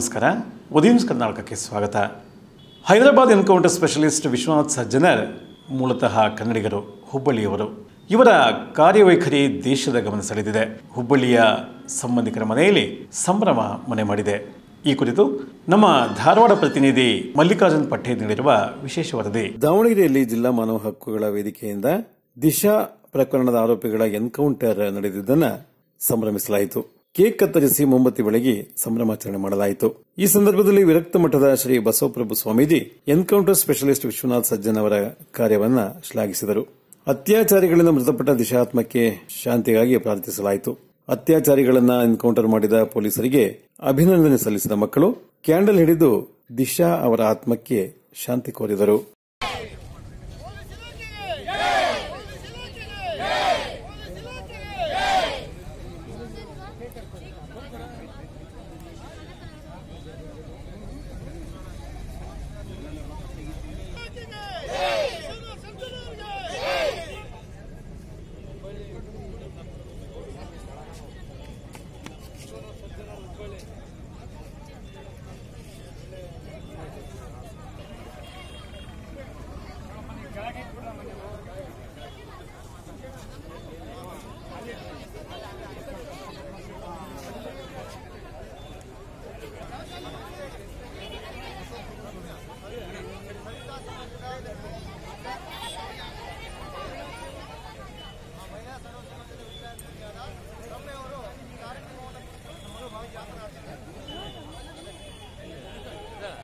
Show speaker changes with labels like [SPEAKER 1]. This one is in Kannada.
[SPEAKER 1] ನಮಸ್ಕಾರ ಉದೀನ್ಸ್ ಕರ್ನಾಟಕಕ್ಕೆ ಸ್ವಾಗತ ಹೈದರಾಬಾದ್ ಎನ್ಕೌಂಟರ್ ಸ್ಪೆಷಲಿಸ್ಟ್ ವಿಶ್ವನಾಥ್ ಸಜ್ಜನರ್ ಮೂಲತಃ ಕನ್ನಡಿಗರು ಹುಬ್ಬಳ್ಳಿಯವರು ಇವರ ಕಾರ್ಯವೈಖರಿ ದೇಶದ ಗಮನ ಸೆಳೆದಿದೆ ಹುಬ್ಬಳ್ಳಿಯ ಸಂಬಂಧಿಕರ ಮನೆಯಲ್ಲಿ ಸಂಭ್ರಮ ಮನೆ ಮಾಡಿದೆ ಈ ಕುರಿತು ನಮ್ಮ ಧಾರವಾಡ ಪ್ರತಿನಿಧಿ ಮಲ್ಲಿಕಾರ್ಜುನ್ ಪಟ್ಟೆ ನೀಡಿರುವ ವಿಶೇಷ ವರದಿ ದಾವಣಗೆರೆಯಲ್ಲಿ ಜಿಲ್ಲಾ ಮಾನವ ಹಕ್ಕುಗಳ ವೇದಿಕೆಯಿಂದ ದಿಶಾ ಪ್ರಕರಣದ ಆರೋಪಿಗಳ ಎನ್ಕೌಂಟರ್ ನಡೆದಿದ್ದನ್ನು ಸಂಭ್ರಮಿಸಲಾಯಿತು ಕೇಕ್ ಕತ್ತರಿಸಿ ಮೊಂಬತ್ತಿ ಬೆಳಗಿ ಸಂಭ್ರಮಾಚರಣೆ ಮಾಡಲಾಯಿತು ಈ ಸಂದರ್ಭದಲ್ಲಿ ವಿರಕ್ತ ಮಠದ ಶ್ರೀ ಬಸವಪ್ರಭು ಸ್ವಾಮೀಜಿ ಎನ್ಕೌಂಟರ್ ಸ್ಪೆಷಲಿಸ್ಟ್ ವಿಶ್ವನಾಥ್ ಸಜ್ಜನ್ ಅವರ ಕಾರ್ಯವನ್ನ ಶ್ಲಾಘಿಸಿದರು ಅತ್ಯಾಚಾರಿಗಳಿಂದ ಮೃತಪಟ್ಟ ದಿಶಾತ್ಮಕ್ಕೆ ಶಾಂತಿಗಾಗಿ ಪ್ರಾರ್ಥಿಸಲಾಯಿತು ಅತ್ಯಾಚಾರಿಗಳನ್ನ ಎನ್ಕೌಂಟರ್ ಮಾಡಿದ ಪೊಲೀಸರಿಗೆ ಅಭಿನಂದನೆ ಸಲ್ಲಿಸಿದ ಮಕ್ಕಳು ಕ್ಯಾಂಡಲ್ ಹಿಡಿದು ದಿಶಾ ಅವರ ಆತ್ಮಕ್ಕೆ ಶಾಂತಿ ಕೋರಿದರು